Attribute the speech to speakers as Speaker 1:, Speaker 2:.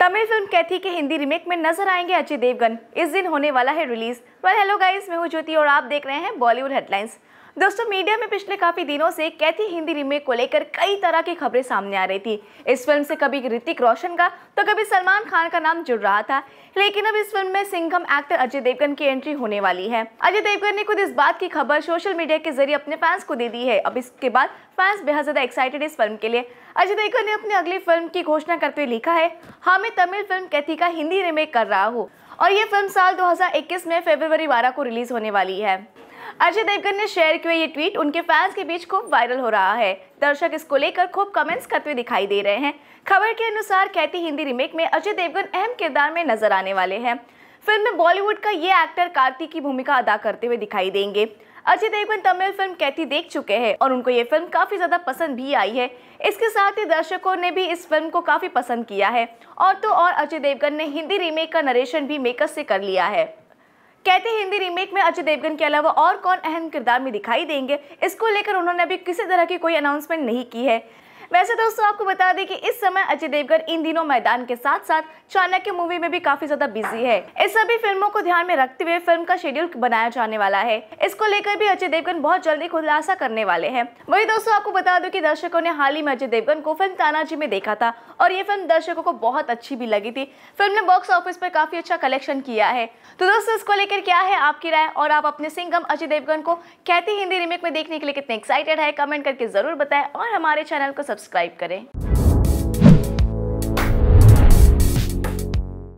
Speaker 1: Tamil film कैथी के Hindi remake में नजर आएंगे अजय देवगन इस दिन होने वाला है रिलीज वेल हेलो गाइस मैं हूँ ज्योति और आप देख रहे हैं बॉलीवुड हेडलाइंस दोस्तों मीडिया में पिछले काफी दिनों से कैथी हिंदी रीमेक को लेकर कई तरह की खबरें सामने आ रही थी इस फिल्म से कभी ऋतिक रोशन का तो कभी सलमान खान का नाम जुड़ रहा था लेकिन अब इस फिल्म में सिंघम एक्टर अजय देवगन की एंट्री होने वाली है अजय देवगन ने खुद इस बात की खबर सोशल मीडिया के जरिए अपने फैंस को दे दी है अब इसके बाद फैंस बेहद ज्यादा एक्साइटेड इस फिल्म के लिए अजय देवगन ने अपनी अगली फिल्म की घोषणा करते हुए लिखा है हाँ मैं तमिल फिल्म कैथी का हिंदी रिमेक कर रहा हूँ और ये फिल्म साल 2021 में फरवरी बारह को रिलीज होने वाली है अजय देवगन ने शेयर किए ये ट्वीट उनके फैंस के बीच खूब वायरल हो रहा है दर्शक इसको लेकर खूब कमेंट्स करते हुए दिखाई दे रहे हैं खबर के अनुसार कहती हिंदी रिमेक में अजय देवगन अहम किरदार में नजर आने वाले हैं फिल्म में बॉलीवुड का ये एक्टर कार्तिक की भूमिका अदा करते हुए दिखाई देंगे अजय देवगन तमिल फिल्म कैथी देख चुके हैं और उनको ये फिल्म काफी ज्यादा पसंद भी आई है इसके साथ ही दर्शकों ने भी इस फिल्म को काफी पसंद किया है और तो और अजय देवगन ने हिंदी रीमेक का नरेशन भी मेकर से कर लिया है कहते हिंदी रीमेक में अजय देवगन के अलावा और कौन अहम किरदार में दिखाई देंगे इसको लेकर उन्होंने अभी किसी तरह की कोई अनाउंसमेंट नहीं की है वैसे दोस्तों आपको बता दें कि इस समय अजय देवगन इन दिनों मैदान के साथ साथ चाणक्य मूवी में भी काफी ज्यादा बिजी है इस सभी फिल्मों को ध्यान में रखते हुए फिल्म का शेड्यूल बनाया जाने वाला है इसको लेकर भी अजय देवगन बहुत जल्दी खुलासा करने वाले है वही दोस्तों आपको बता दो की दर्शकों ने हाल ही में अजय देवगन को फिल्म तानाजी में देखा था और ये फिल्म दर्शकों को बहुत अच्छी भी लगी थी फिल्म ने बॉक्स ऑफिस पर काफी अच्छा कलेक्शन किया है तो दोस्तों इसको लेकर क्या है आपकी राय और आप अपने सिंगम अजय देवगन को कहती हिंदी रिमेक में देखने के लिए कितने एक्साइटेड है कमेंट करके जरूर बताएं और हमारे चैनल को सब्सक्राइब सब्सक्राइब करें